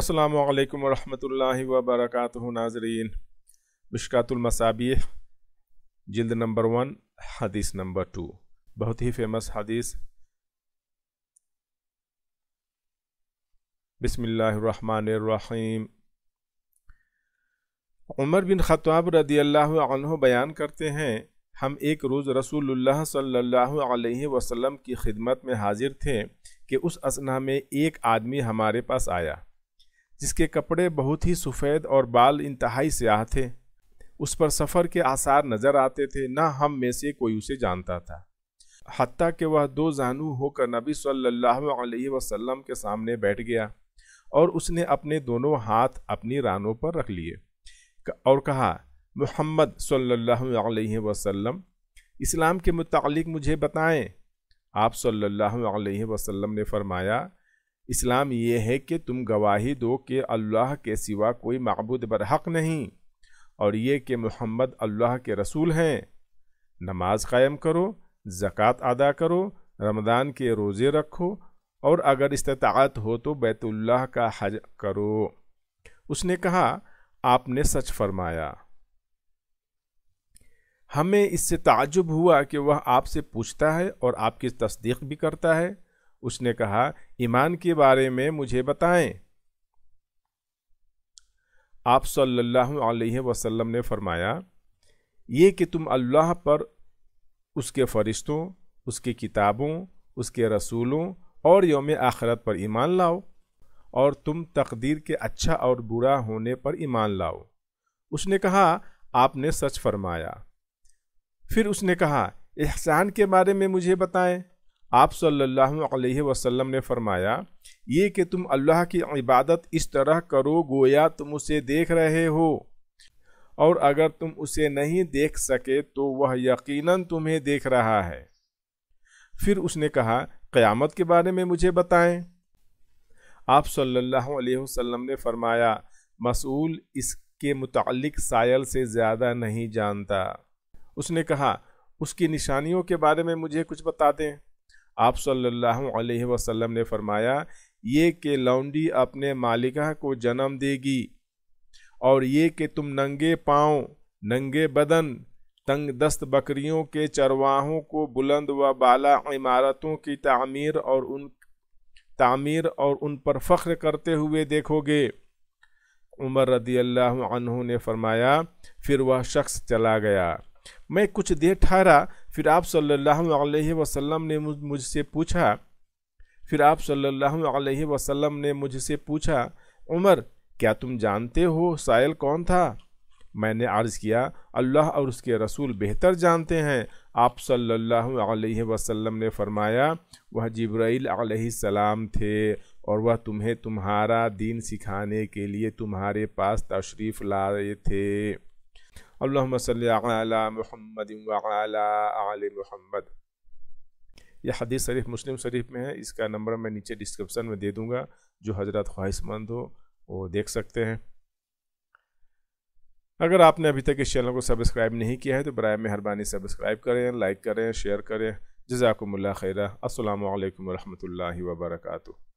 السلام علیکم ورحمۃ اللہ وبرکاتہ ناظرین مشکات المصابیح جلد نمبر ون حدیث نمبر ٹو بہت ہی فیمس حدیث بسم اللہ الرحمن الرحیم عمر بن خطاب رضی اللہ عنہ بیان کرتے ہیں ہم ایک روز رسول اللہ صلی اللہ علیہ وسلم کی خدمت میں حاضر تھے کہ اس اسنا میں ایک آدمی ہمارے پاس آیا جس کے کپڑے بہت ہی سفید اور بال انتہائی سیاہ تھے اس پر سفر کے آثار نظر آتے تھے نہ ہم میں سے کوئی اسے جانتا تھا حتیٰ کہ وہ دو زانو ہو کر نبی صلی اللہ علیہ وسلم کے سامنے بیٹھ گیا اور اس نے اپنے دونوں ہاتھ اپنی رانوں پر رکھ لیے اور کہا محمد صلی اللہ علیہ وسلم اسلام کے متعلق مجھے بتائیں آپ صلی اللہ علیہ وسلم نے فرمایا اسلام یہ ہے کہ تم گواہی دو کہ اللہ کے سوا کوئی معبود برحق نہیں اور یہ کہ محمد اللہ کے رسول ہیں نماز قائم کرو زکوٰۃ ادا کرو رمضان کے روزے رکھو اور اگر استطاعت ہو تو بیت اللہ کا حج کرو اس نے کہا آپ نے سچ فرمایا ہمیں اس سے تعجب ہوا کہ وہ آپ سے پوچھتا ہے اور آپ کی تصدیق بھی کرتا ہے اس نے کہا ایمان کے بارے میں مجھے بتائیں آپ صلی اللہ علیہ وسلم نے فرمایا یہ کہ تم اللہ پر اس کے فرشتوں اس کی کتابوں اس کے رسولوں اور یوم آخرت پر ایمان لاؤ اور تم تقدیر کے اچھا اور برا ہونے پر ایمان لاؤ اس نے کہا آپ نے سچ فرمایا پھر اس نے کہا احسان کے بارے میں مجھے بتائیں آپ صلی اللہ علیہ وسلم نے فرمایا یہ کہ تم اللہ کی عبادت اس طرح کرو گویا تم اسے دیکھ رہے ہو اور اگر تم اسے نہیں دیکھ سکے تو وہ یقیناً تمہیں دیکھ رہا ہے پھر اس نے کہا قیامت کے بارے میں مجھے بتائیں آپ صلی اللہ علیہ وسلم نے فرمایا مسئول اس کے متعلق سائل سے زیادہ نہیں جانتا اس نے کہا اس کی نشانیوں کے بارے میں مجھے کچھ بتا دیں آپ صلی اللہ علیہ وسلم نے فرمایا یہ کہ لونڈی اپنے مالکہ کو جنم دے گی اور یہ کہ تم ننگے پاؤں ننگے بدن تنگ دست بکریوں کے چرواہوں کو بلند و بالا عمارتوں کی تعمیر اور ان تعمیر اور ان پر فخر کرتے ہوئے دیکھو گے عمر رضی اللہ عنہ نے فرمایا پھر وہ شخص چلا گیا میں کچھ دیر ٹھہرا پھر آپ صلی اللہ علیہ وسلم نے مجھ سے پوچھا پھر آپ صلی اللہ علیہ وسلم نے مجھ سے پوچھا عمر کیا تم جانتے ہو سائل کون تھا میں نے عرض کیا اللہ اور اس کے رسول بہتر جانتے ہیں آپ صلی اللہ علیہ وسلم نے فرمایا وہ جبرائیل علیہ السلام تھے اور وہ تمہیں تمہارا دین سکھانے کے لیے تمہارے پاس تشریف لائے تھے الحمد صلی علی محمد آل محمد یہ حدیث شریف مسلم شریف میں ہے اس کا نمبر میں نیچے ڈسکرپسن میں دے دوں گا جو حضرات خواہش مند ہو وہ دیکھ سکتے ہیں اگر آپ نے ابھی تک اس چینل کو سبسکرائب نہیں کیا ہے تو برائے مہربانی سبسکرائب کریں لائک کریں شیئر کریں جزاکم اللہ خیرہ السلام علیکم ورحمۃ اللہ وبرکاتہ